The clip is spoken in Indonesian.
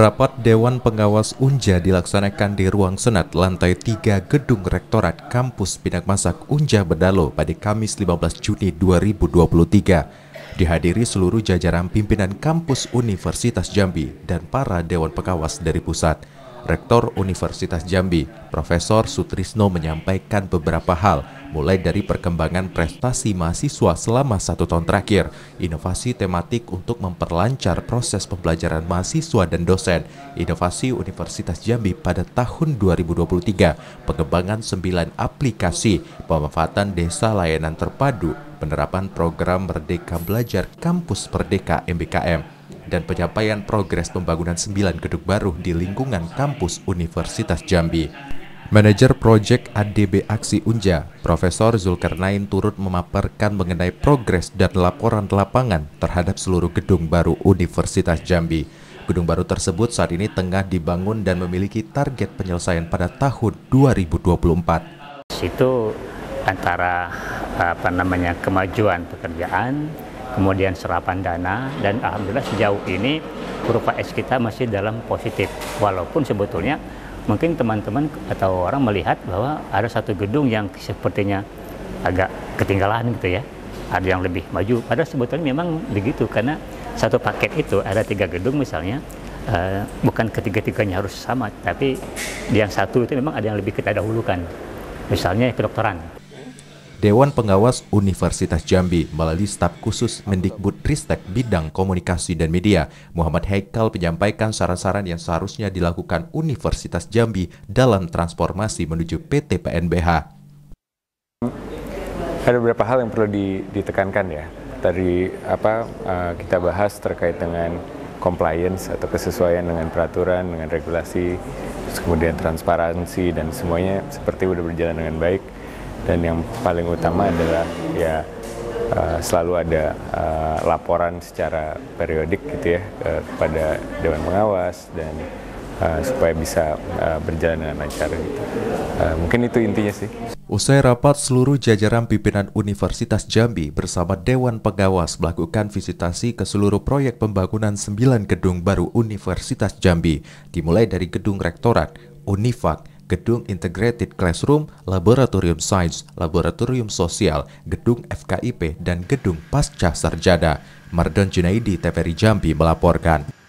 Rapat Dewan Pengawas Unja dilaksanakan di ruang Senat lantai 3 Gedung Rektorat Kampus Pindak Masak Unja Bedalo pada Kamis 15 Juni 2023. Dihadiri seluruh jajaran pimpinan kampus Universitas Jambi dan para Dewan Pengawas dari pusat. Rektor Universitas Jambi, Profesor Sutrisno menyampaikan beberapa hal, mulai dari perkembangan prestasi mahasiswa selama satu tahun terakhir, inovasi tematik untuk memperlancar proses pembelajaran mahasiswa dan dosen, inovasi Universitas Jambi pada tahun 2023, pengembangan sembilan aplikasi, pemanfaatan desa layanan terpadu, penerapan program Merdeka Belajar Kampus Merdeka MBKM, dan pencapaian progres pembangunan 9 gedung baru di lingkungan kampus Universitas Jambi. Manajer Project ADB Aksi Unja, Profesor Zulkarnain turut memaparkan mengenai progres dan laporan lapangan terhadap seluruh gedung baru Universitas Jambi. Gedung baru tersebut saat ini tengah dibangun dan memiliki target penyelesaian pada tahun 2024. Itu antara apa namanya kemajuan pekerjaan, kemudian serapan dana dan alhamdulillah sejauh ini kurva S kita masih dalam positif walaupun sebetulnya mungkin teman-teman atau orang melihat bahwa ada satu gedung yang sepertinya agak ketinggalan gitu ya ada yang lebih maju padahal sebetulnya memang begitu karena satu paket itu ada tiga gedung misalnya uh, bukan ketiga-tiganya harus sama tapi yang satu itu memang ada yang lebih kita dahulukan misalnya kedokteran Dewan Pengawas Universitas Jambi melalui staf khusus Mendikbud Ristek Bidang Komunikasi dan Media, Muhammad Haikal menyampaikan saran-saran yang seharusnya dilakukan Universitas Jambi dalam transformasi menuju PT PNBH. Ada beberapa hal yang perlu ditekankan ya. Tadi apa eh, kita bahas terkait dengan compliance atau kesesuaian dengan peraturan, dengan regulasi, kemudian transparansi dan semuanya seperti sudah berjalan dengan baik dan yang paling utama adalah ya uh, selalu ada uh, laporan secara periodik gitu ya uh, kepada dewan pengawas dan uh, supaya bisa uh, berjalan dengan lancar gitu. Uh, mungkin itu intinya sih. Usai rapat, seluruh jajaran pimpinan Universitas Jambi bersama Dewan Pengawas melakukan visitasi ke seluruh proyek pembangunan 9 gedung baru Universitas Jambi, dimulai dari gedung Rektorat, Unifak, Gedung Integrated Classroom, Laboratorium Sains, Laboratorium Sosial, Gedung FKIP, dan Gedung Pasca Sarjada. Mardon Junaidi, TVRI Jambi melaporkan.